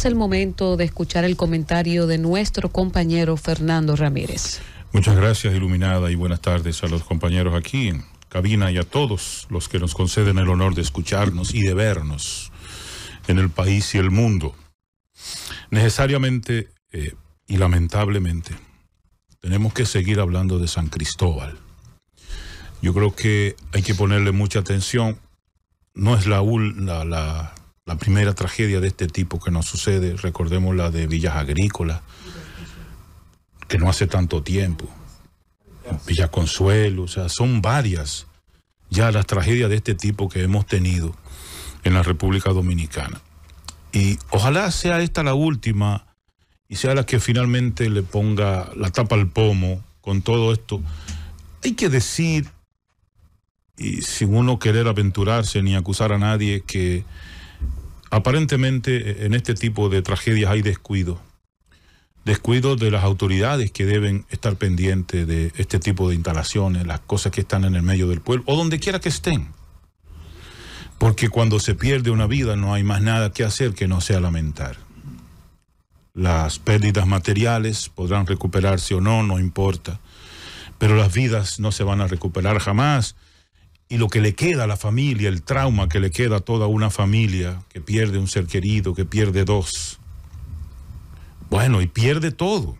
Es el momento de escuchar el comentario de nuestro compañero Fernando Ramírez. Muchas gracias, Iluminada, y buenas tardes a los compañeros aquí en cabina y a todos los que nos conceden el honor de escucharnos y de vernos en el país y el mundo. Necesariamente eh, y lamentablemente tenemos que seguir hablando de San Cristóbal. Yo creo que hay que ponerle mucha atención. No es la, la, la la primera tragedia de este tipo que nos sucede, recordemos la de Villas Agrícolas, que no hace tanto tiempo, Villa Consuelo, o sea, son varias ya las tragedias de este tipo que hemos tenido en la República Dominicana. Y ojalá sea esta la última y sea la que finalmente le ponga la tapa al pomo con todo esto. Hay que decir, y sin uno querer aventurarse ni acusar a nadie, que Aparentemente e, en este tipo de tragedias hay descuido. Descuido de las autoridades que deben estar pendientes de este tipo de instalaciones, las cosas que están en el medio del pueblo o donde quiera que estén. Porque cuando se pierde una vida no hay más nada que hacer que no sea lamentar. Las pérdidas materiales podrán recuperarse o no, no importa. Pero las vidas no se van a recuperar jamás y lo que le queda a la familia, el trauma que le queda a toda una familia que pierde un ser querido, que pierde dos. Bueno, y pierde todo.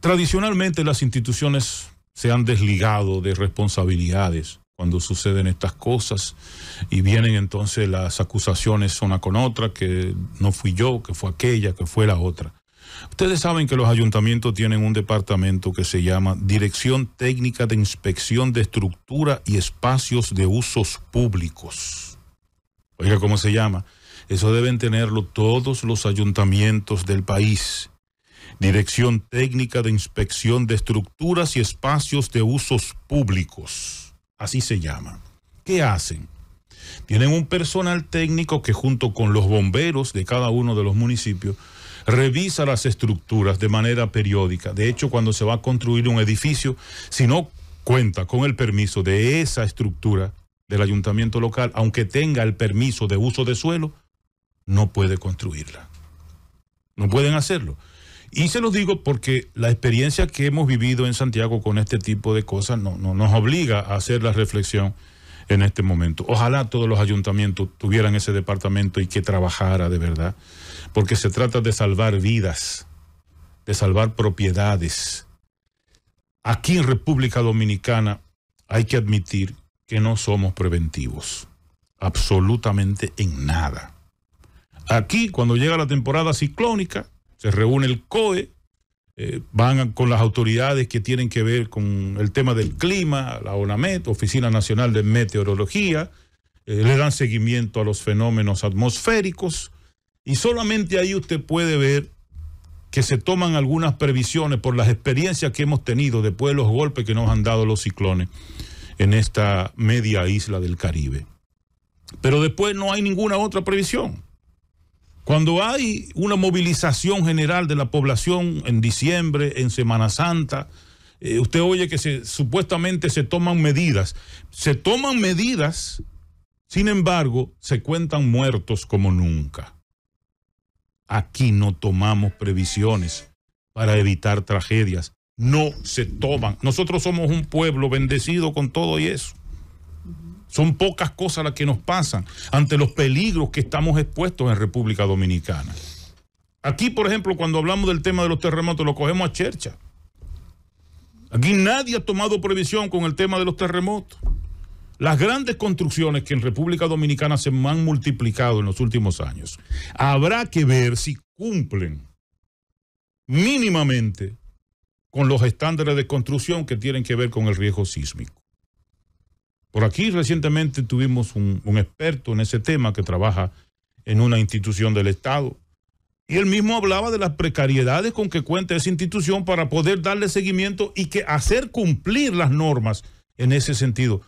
Tradicionalmente las instituciones se han desligado de responsabilidades cuando suceden estas cosas y vienen entonces las acusaciones una con otra, que no fui yo, que fue aquella, que fue la otra. Ustedes saben que los ayuntamientos tienen un departamento que se llama Dirección Técnica de Inspección de Estructura y Espacios de Usos Públicos. Oiga, ¿cómo se llama? Eso deben tenerlo todos los ayuntamientos del país. Dirección Técnica de Inspección de Estructuras y Espacios de Usos Públicos. Así se llama. ¿Qué hacen? Tienen un personal técnico que junto con los bomberos de cada uno de los municipios revisa las estructuras de manera periódica. De hecho, cuando se va a construir un edificio, si no cuenta con el permiso de esa estructura del ayuntamiento local, aunque tenga el permiso de uso de suelo, no puede construirla. No pueden hacerlo. Y se los digo porque la experiencia que hemos vivido en Santiago con este tipo de cosas nos obliga a hacer la reflexión en este momento. Ojalá todos los ayuntamientos tuvieran ese departamento y que trabajara de verdad, porque se trata de salvar vidas, de salvar propiedades. Aquí en República Dominicana hay que admitir que no somos preventivos, absolutamente en nada. Aquí, cuando llega la temporada ciclónica, se reúne el COE eh, van con las autoridades que tienen que ver con el tema del clima, la ONAMET, Oficina Nacional de Meteorología, eh, le dan seguimiento a los fenómenos atmosféricos y solamente ahí usted puede ver que se toman algunas previsiones por las experiencias que hemos tenido después de los golpes que nos han dado los ciclones en esta media isla del Caribe. Pero después no hay ninguna otra previsión. Cuando hay una movilización general de la población en diciembre, en Semana Santa, eh, usted oye que se, supuestamente se toman medidas. Se toman medidas, sin embargo, se cuentan muertos como nunca. Aquí no tomamos previsiones para evitar tragedias. No se toman. Nosotros somos un pueblo bendecido con todo y eso. Son pocas cosas las que nos pasan ante los peligros que estamos expuestos en República Dominicana. Aquí, por ejemplo, cuando hablamos del tema de los terremotos, lo cogemos a Chercha. Aquí nadie ha tomado previsión con el tema de los terremotos. Las grandes construcciones que en República Dominicana se han multiplicado en los últimos años, habrá que ver si cumplen mínimamente con los estándares de construcción que tienen que ver con el riesgo sísmico. Por aquí recientemente tuvimos un, experto en ese tema que trabaja en una institución del Estado. Y él mismo hablaba de las precariedades con que cuenta esa institución para poder darle seguimiento y que hacer cumplir las normas en ese sentido.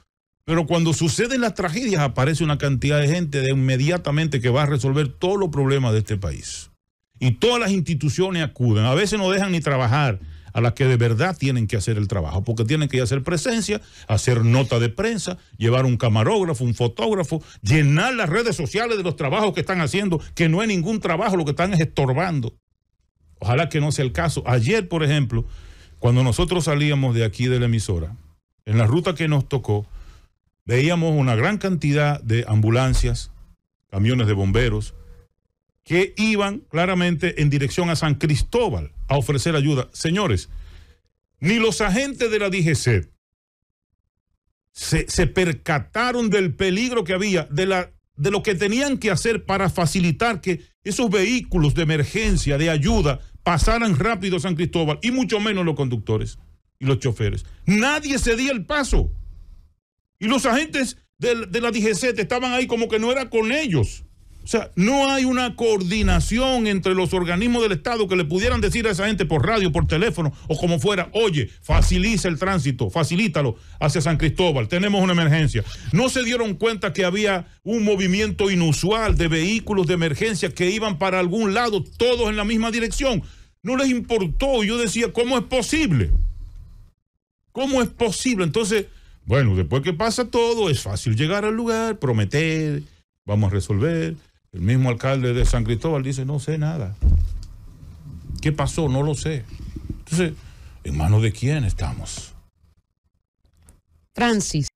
Pero cuando suceden las tragedias aparece una cantidad de gente de inmediatamente que va a resolver todos los problemas de este país. Y todas las instituciones acuden. A veces no dejan ni trabajar a las que de verdad tienen que hacer el trabajo, porque tienen que hacer presencia, hacer nota de prensa, llevar un camarógrafo, un fotógrafo, llenar las redes sociales de los trabajos que están haciendo, que no es ningún trabajo, lo que están es estorbando. Ojalá que no sea el caso. Ayer, por ejemplo, cuando nosotros salíamos de aquí de la emisora, en la ruta que nos tocó, veíamos una gran cantidad de ambulancias, camiones de bomberos, que iban claramente en dirección a San Cristóbal a ofrecer ayuda. Señores, ni los agentes de la DGC se, percataron del peligro que había, de, la, de lo que tenían que hacer para facilitar que esos vehículos de emergencia, de ayuda, pasaran rápido a San Cristóbal, y mucho menos los conductores y los choferes. Nadie cedía el paso. Y los agentes de, de la DGC estaban ahí como que no era con ellos. O sea, no hay una coordinación entre los organismos del Estado que le pudieran decir a esa gente por radio, por teléfono o como fuera, oye, facilita el tránsito, facilítalo hacia San Cristóbal, tenemos una emergencia. No se dieron cuenta que había un movimiento inusual de vehículos de emergencia que iban para algún lado, todos en la misma dirección. No les importó. Yo decía, ¿cómo es posible? ¿Cómo es posible? Entonces, bueno, después que pasa todo, es fácil llegar al lugar, prometer, vamos a resolver. El mismo alcalde de San Cristóbal dice, no sé nada. ¿Qué pasó? No lo sé. Entonces, ¿en manos de quién estamos? Francis.